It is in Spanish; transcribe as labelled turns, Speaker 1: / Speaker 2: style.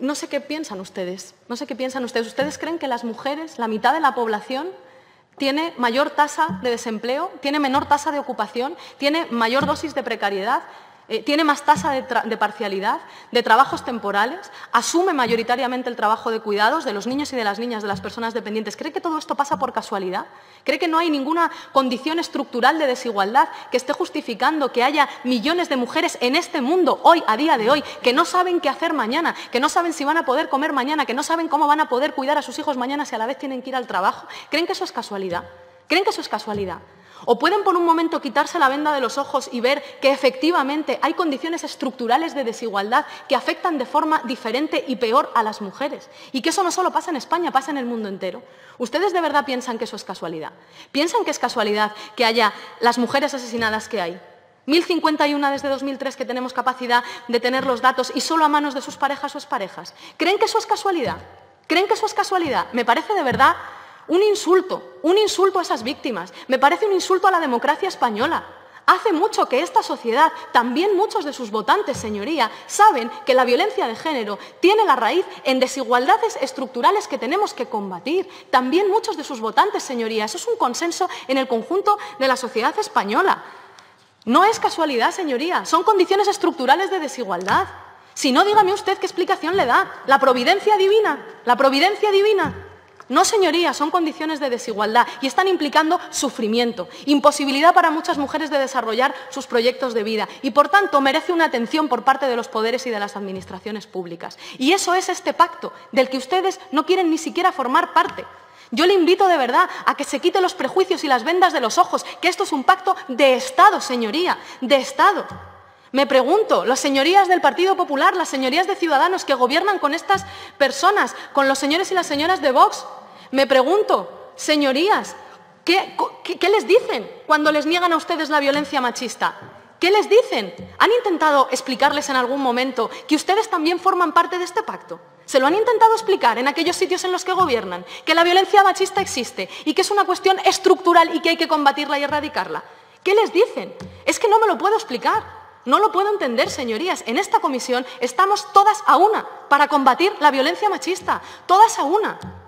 Speaker 1: no sé qué piensan ustedes, no sé qué piensan ustedes. ¿Ustedes creen que las mujeres, la mitad de la población, tiene mayor tasa de desempleo, tiene menor tasa de ocupación, tiene mayor dosis de precariedad? Eh, tiene más tasa de, de, parcialidad, de trabajos temporales, asume mayoritariamente el trabajo de cuidados de los niños y de las niñas, de las personas dependientes. ¿Cree que todo esto pasa por casualidad? ¿Cree que no hay ninguna condición estructural de desigualdad que esté justificando que haya millones de mujeres en este mundo, hoy, a día de hoy, que no saben qué hacer mañana, que no saben si van a poder comer mañana, que no saben cómo van a poder cuidar a sus hijos mañana si a la vez tienen que ir al trabajo? ¿Creen que eso es casualidad? ¿Creen que eso es casualidad? O pueden por un momento quitarse la venda de los ojos y ver que efectivamente hay condiciones estructurales de desigualdad que afectan de forma diferente y peor a las mujeres. Y que eso no solo pasa en España, pasa en el mundo entero. ¿Ustedes de verdad piensan que eso es casualidad? ¿Piensan que es casualidad que haya las mujeres asesinadas que hay? 1051 desde 2003 que tenemos capacidad de tener los datos y solo a manos de sus parejas o parejas. ¿Creen que eso es casualidad? ¿Creen que eso es casualidad? Me parece de verdad un insulto, un insulto a esas víctimas. Me parece un insulto a la democracia española. Hace mucho que esta sociedad, también muchos de sus votantes, señoría, saben que la violencia de género tiene la raíz en desigualdades estructurales que tenemos que combatir. También muchos de sus votantes, señoría. Eso es un consenso en el conjunto de la sociedad española. No es casualidad, señoría. Son condiciones estructurales de desigualdad. Si no, dígame usted qué explicación le da. La providencia divina. La providencia divina. No, señoría, son condiciones de desigualdad y están implicando sufrimiento, imposibilidad para muchas mujeres de desarrollar sus proyectos de vida y, por tanto, merece una atención por parte de los poderes y de las administraciones públicas. Y eso es este pacto, del que ustedes no quieren ni siquiera formar parte. Yo le invito de verdad a que se quite los prejuicios y las vendas de los ojos, que esto es un pacto de Estado, señoría, de Estado. Me pregunto, las señorías del Partido Popular, las señorías de Ciudadanos que gobiernan con estas personas, con los señores y las señoras de Vox, me pregunto, señorías, ¿qué, les dicen cuando les niegan a ustedes la violencia machista? ¿Qué les dicen? ¿Han intentado explicarles en algún momento que ustedes también forman parte de este pacto? ¿Se lo han intentado explicar en aquellos sitios en los que gobiernan? Que la violencia machista existe y que es una cuestión estructural y que hay que combatirla y erradicarla. ¿Qué les dicen? Es que no me lo puedo explicar. No lo puedo entender, señorías. En esta comisión estamos todas a una para combatir la violencia machista. Todas a una.